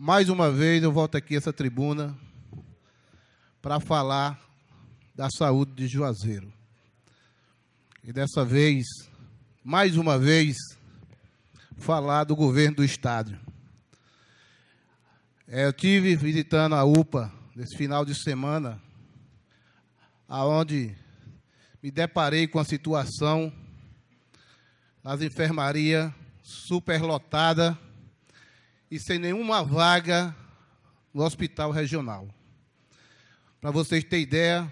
Mais uma vez eu volto aqui a essa tribuna para falar da saúde de Juazeiro. E dessa vez, mais uma vez, falar do governo do estado. É, eu tive visitando a UPA nesse final de semana, aonde me deparei com a situação nas enfermarias superlotada e sem nenhuma vaga no hospital regional. Para vocês terem ideia,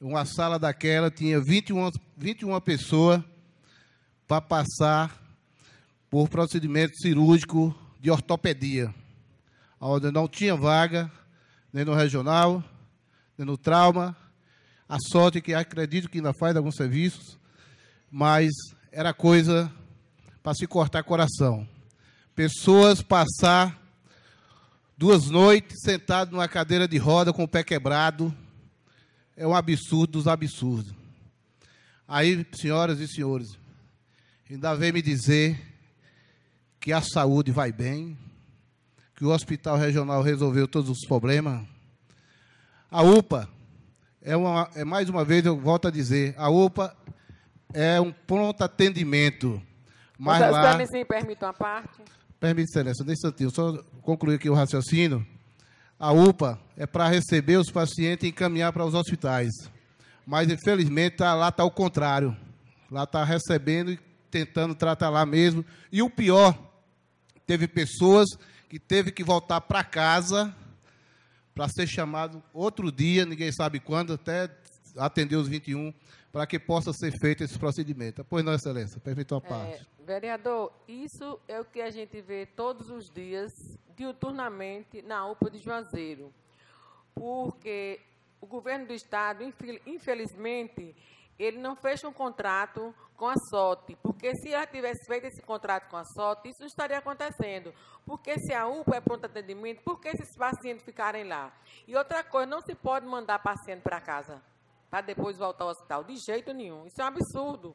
uma sala daquela tinha 21, 21 pessoas para passar por procedimento cirúrgico de ortopedia, onde não tinha vaga nem no regional, nem no trauma. A sorte é que acredito que ainda faz alguns serviços, mas era coisa para se cortar coração pessoas passar duas noites sentado numa cadeira de roda com o pé quebrado. É um absurdo dos absurdos. Aí, senhoras e senhores, ainda vem me dizer que a saúde vai bem, que o hospital regional resolveu todos os problemas. A UPA é, uma, é mais uma vez eu volto a dizer, a UPA é um pronto atendimento. Mas lá, permitam a parte. Permite, Excelência, um instantinho, só concluir aqui o raciocínio. A UPA é para receber os pacientes e encaminhar para os hospitais. Mas, infelizmente, tá, lá está o contrário. Lá está recebendo e tentando tratar lá mesmo. E o pior, teve pessoas que teve que voltar para casa para ser chamado outro dia, ninguém sabe quando, até atender os 21 para que possa ser feito esse procedimento. Pois não, Excelência, perfeito a é, parte. É, vereador, isso é o que a gente vê todos os dias, diuturnamente, na UPA de Juazeiro. Porque o governo do Estado, infelizmente, ele não fecha um contrato com a SOTE, porque se ela tivesse feito esse contrato com a SOTE, isso não estaria acontecendo. Porque se a UPA é pronto atendimento, por que esses pacientes ficarem lá? E outra coisa, não se pode mandar paciente para casa para depois voltar ao hospital. De jeito nenhum. Isso é um absurdo.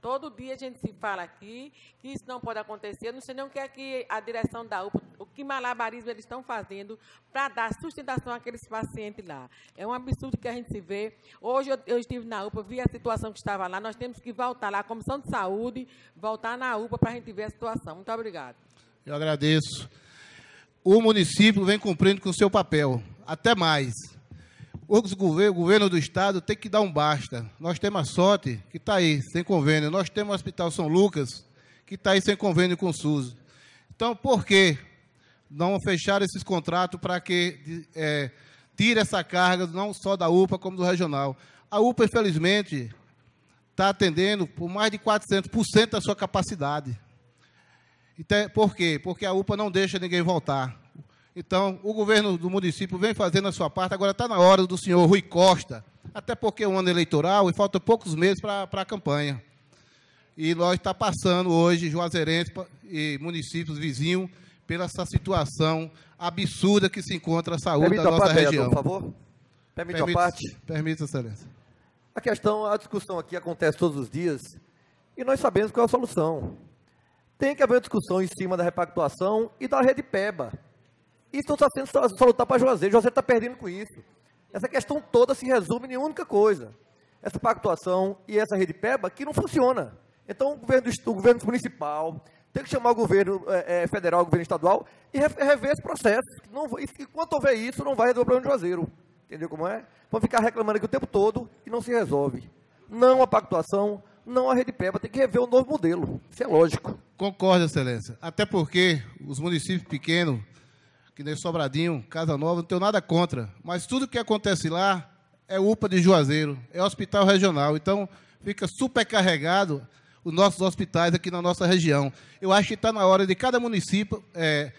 Todo dia a gente se fala aqui que isso não pode acontecer. Eu não sei nem o que é que a direção da UPA, o que malabarismo eles estão fazendo para dar sustentação àqueles pacientes lá. É um absurdo que a gente se vê. Hoje eu, eu, estive na UPA, vi a situação que estava lá. Nós temos que voltar lá, a Comissão de Saúde, voltar na UPA para a gente ver a situação. Muito obrigado. Eu agradeço. O município vem cumprindo com o seu papel. Até mais os governos, o governo do Estado tem que dar um basta. Nós temos a sorte que está aí, sem convênio. Nós temos o Hospital São Lucas, que está aí sem convênio com o SUS. Então, por que não fechar esses contratos para que é, tire essa carga, não só da UPA, como do regional? A UPA, infelizmente, está atendendo por mais de 400% da sua capacidade. Então, por quê? Porque a UPA não deixa ninguém voltar. Então, o governo do município vem fazendo a sua parte, agora está na hora do senhor Rui Costa, até porque é um ano eleitoral e faltam poucos meses para a campanha. E nós está passando hoje, Juazeirense e municípios vizinhos, pela essa situação absurda que se encontra a saúde Permita da nossa parte, região. Por favor. Permite, a parte. Permita, excelência. A questão, a discussão aqui acontece todos os dias e nós sabemos qual é a solução. Tem que haver uma discussão em cima da repactuação e da rede PEBA. E estão tá sendo salutar para Juazeiro. Juazeiro está perdendo com isso. Essa questão toda se resume em uma única coisa. Essa pactuação e essa rede PEBA que não funciona. Então, o governo, o governo municipal tem que chamar o governo é, é federal, o governo estadual e rever esse processo. Não, enquanto houver isso, não vai resolver o problema de Juazeiro. Entendeu como é? Vão ficar reclamando aqui o tempo todo e não se resolve. Não a pactuação, não a rede PEBA. Tem que rever um novo modelo. Isso é lógico. Concordo, Excelência. Até porque os municípios pequenos que nem Sobradinho, Casa Nova, não tenho nada contra. Mas tudo que acontece lá é UPA de Juazeiro, é hospital regional. Então, fica supercarregado os nossos hospitais aqui na nossa região. Eu acho que está na hora de cada município, é,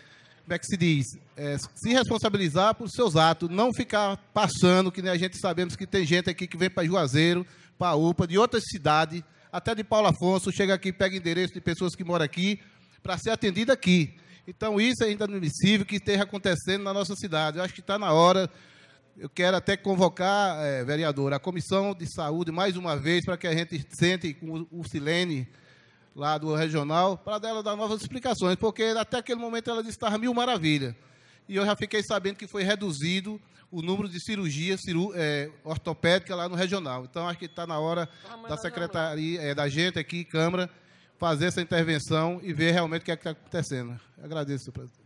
como é que se diz, é, se responsabilizar por seus atos, não ficar passando, que nem a gente sabemos que tem gente aqui que vem para Juazeiro, para UPA, de outras cidades, até de Paulo Afonso, chega aqui, pega endereço de pessoas que moram aqui, para ser atendida aqui. Então, isso é tá inadmissível que esteja acontecendo na nossa cidade. Eu acho que está na hora. Eu quero até convocar, é, vereador, a Comissão de Saúde, mais uma vez, para que a gente sente com o Silene, lá do regional, para dela dar novas explicações, porque até aquele momento ela disse que estava mil maravilha. E eu já fiquei sabendo que foi reduzido o número de cirurgias ciru, é, lá no regional. Então, acho que está na hora tá da secretaria, é, da gente aqui, Câmara, fazer essa intervenção e ver realmente o que é está acontecendo. agradeço, senhor presidente.